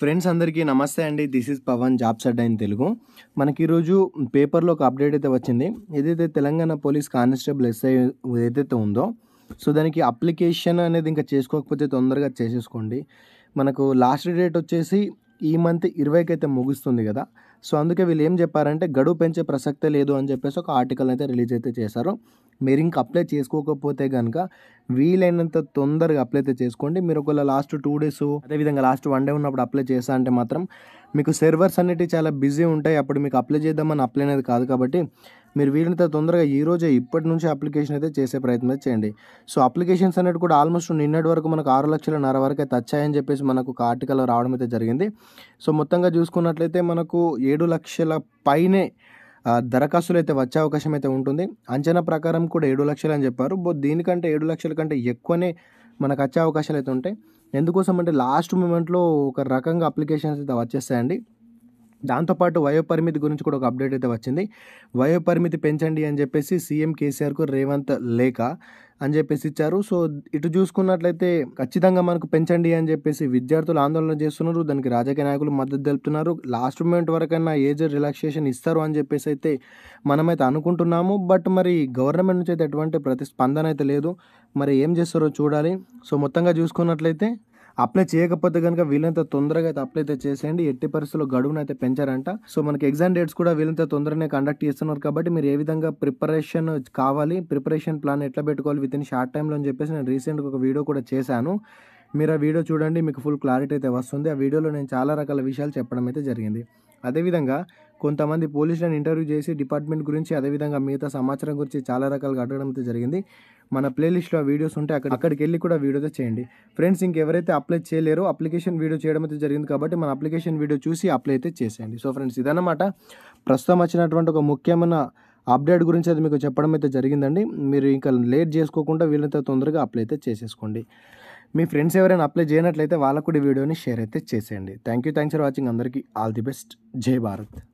friends అందరికీ నమస్తే అండి దిస్ ఇస్ పవన్ జాబ్ సడ్ అయిన తెలుగు మనకి ఈరోజు పేపర్లో ఒక అప్డేట్ అయితే వచ్చింది ఏదైతే తెలంగాణ పోలీస్ కానిస్టేబుల్ ఎస్ఐ ఏదైతే ఉందో సో దానికి అప్లికేషన్ అనేది ఇంకా చేసుకోకపోతే తొందరగా చేసేసుకోండి మనకు లాస్ట్ డేట్ వచ్చేసి ఈ మంత్ ఇరవైకి అయితే ముగుస్తుంది కదా సో అందుకే వీళ్ళు ఏం చెప్పారంటే గడువు పెంచే ప్రసక్తే లేదు అని చెప్పేసి ఒక ఆర్టికల్ అయితే రిలీజ్ అయితే చేశారు మీరు ఇంకా అప్లై చేసుకోకపోతే కనుక వీలైనంత తొందరగా అప్లై అయితే చేసుకోండి మీరు ఒకవేళ లాస్ట్ టూ డేస్ అదేవిధంగా లాస్ట్ వన్ డే ఉన్నప్పుడు అప్లై చేస్తా అంటే మాత్రం మీకు సర్వర్స్ అనేటివి చాలా బిజీ ఉంటాయి అప్పుడు మీకు అప్లై చేద్దామని అప్లై అనేది కాదు కాబట్టి మీరు వీలైనంత తొందరగా ఈ రోజే ఇప్పటి నుంచి అప్లికేషన్ అయితే చేసే ప్రయత్నం చేయండి సో అప్లికేషన్స్ అనేది కూడా ఆల్మోస్ట్ నిన్నటి వరకు మనకు ఆరు లక్షల నర వరకు అయితే వచ్చాయని చెప్పేసి మనకు ఒక ఆర్టికల్ రావడం అయితే జరిగింది సో మొత్తంగా చూసుకున్నట్లయితే మనకు ఏడు లక్షల పైనే దరఖాస్తులు అయితే వచ్చే అవకాశం అయితే ఉంటుంది అంచనా ప్రకారం కూడా ఏడు లక్షలు అని చెప్పారు బో దీనికంటే ఏడు లక్షల కంటే ఎక్కువనే మనకు వచ్చే అవకాశాలు అయితే ఉంటాయి ఎందుకోసం అంటే లాస్ట్ మూమెంట్లో ఒక రకంగా అప్లికేషన్స్ అయితే వచ్చేస్తాయండి దాంతోపాటు వయోపరిమితి గురించి కూడా ఒక అప్డేట్ అయితే వచ్చింది వయోపరిమితి పెంచండి అని చెప్పేసి సీఎం కేసీఆర్కు రేవంత్ లేఖ అని చెప్పేసి ఇచ్చారు సో ఇటు చూసుకున్నట్లయితే ఖచ్చితంగా మనకు పెంచండి అని చెప్పేసి విద్యార్థులు ఆందోళన చేస్తున్నారు దానికి రాజకీయ నాయకులు మద్దతు తెలుపుతున్నారు లాస్ట్ మూమెంట్ వరకైనా ఏజ్ రిలాక్సేషన్ ఇస్తారు అని చెప్పేసి అయితే మనమైతే అనుకుంటున్నాము బట్ మరి గవర్నమెంట్ నుంచి అయితే ఎటువంటి ప్రతిస్పందన అయితే లేదు మరి ఏం చేస్తారో చూడాలి సో మొత్తంగా చూసుకున్నట్లయితే అప్లై చేయకపోతే కనుక వీలంత తొందరగా అయితే అప్లై అయితే చేసేయండి ఎట్టి పరిస్థితుల్లో గడువును అయితే పెంచారంట సో మనకి ఎగ్జామ్ డేట్స్ కూడా వీలంత తొందరనే కండక్ట్ చేస్తున్నారు కాబట్టి మీరు ఏ విధంగా ప్రిపరేషన్ కావాలి ప్రిపరేషన్ ప్లాన్ ఎట్లా పెట్టుకోవాలి విత్ ఇన్ షార్ట్ టైంలో అని చెప్పేసి నేను రీసెంట్గా ఒక వీడియో కూడా చేశాను మీరు ఆ వీడియో చూడండి మీకు ఫుల్ క్లారిటీ అయితే వస్తుంది ఆ వీడియోలో నేను చాలా రకాల విషయాలు చెప్పడం అయితే జరిగింది అదేవిధంగా కొంతమంది పోలీసులను ఇంటర్వ్యూ చేసి డిపార్ట్మెంట్ గురించి అదేవిధంగా మిగతా సమాచారం గురించి చాలా రకాలుగా అడగడం అయితే జరిగింది మన ప్లేలిస్ట్లో వీడియోస్ ఉంటే అక్కడ అక్కడికి వెళ్ళి కూడా వీడియోతో చేయండి ఫ్రెండ్స్ ఇంకెవరైతే అప్లై చేయలేరో అప్లికేషన్ వీడియో చేయడం అయితే జరిగింది కాబట్టి మన అప్లికేషన్ వీడియో చూసి అప్లై అయితే చేసేయండి సో ఫ్రెండ్స్ ఇదన్నమాట ప్రస్తుతం వచ్చినటువంటి ఒక ముఖ్యమైన అప్డేట్ గురించి అది మీకు చెప్పడం అయితే జరిగిందండి మీరు ఇంకా లేట్ చేసుకోకుండా వీళ్ళంతా తొందరగా అప్లై అయితే చేసేసుకోండి మీ ఫ్రెండ్స్ ఎవరైనా అప్లై చేయనట్లయితే వాళ్ళకు కూడా వీడియోని షేర్ అయితే చేసేయండి thank you thanks for watching అందరికీ ఆల్ ది బెస్ట్ జై భారత్